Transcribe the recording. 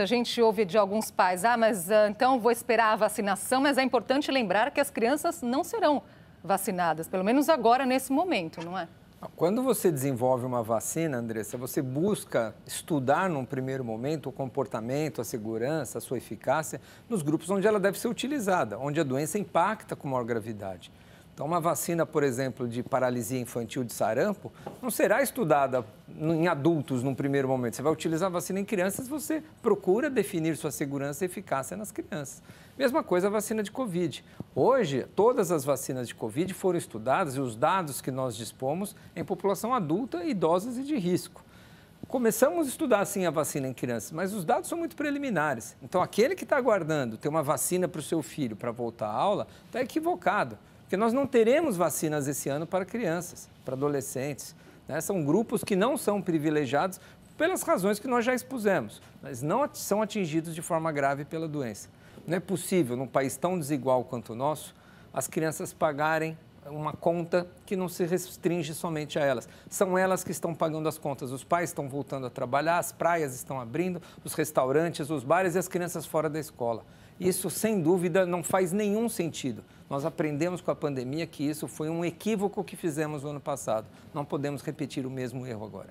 A gente ouve de alguns pais, ah, mas ah, então vou esperar a vacinação, mas é importante lembrar que as crianças não serão vacinadas, pelo menos agora, nesse momento, não é? Quando você desenvolve uma vacina, Andressa, você busca estudar num primeiro momento o comportamento, a segurança, a sua eficácia nos grupos onde ela deve ser utilizada, onde a doença impacta com maior gravidade. Então, uma vacina, por exemplo, de paralisia infantil de sarampo, não será estudada em adultos num primeiro momento. Você vai utilizar a vacina em crianças, você procura definir sua segurança e eficácia nas crianças. Mesma coisa a vacina de Covid. Hoje, todas as vacinas de Covid foram estudadas e os dados que nós dispomos em população adulta, idosas e de risco. Começamos a estudar sim a vacina em crianças, mas os dados são muito preliminares. Então, aquele que está aguardando ter uma vacina para o seu filho para voltar à aula está equivocado. Porque nós não teremos vacinas esse ano para crianças, para adolescentes. Né? São grupos que não são privilegiados pelas razões que nós já expusemos, mas não são atingidos de forma grave pela doença. Não é possível, num país tão desigual quanto o nosso, as crianças pagarem uma conta que não se restringe somente a elas. São elas que estão pagando as contas. Os pais estão voltando a trabalhar, as praias estão abrindo, os restaurantes, os bares e as crianças fora da escola. Isso, sem dúvida, não faz nenhum sentido. Nós aprendemos com a pandemia que isso foi um equívoco que fizemos no ano passado. Não podemos repetir o mesmo erro agora.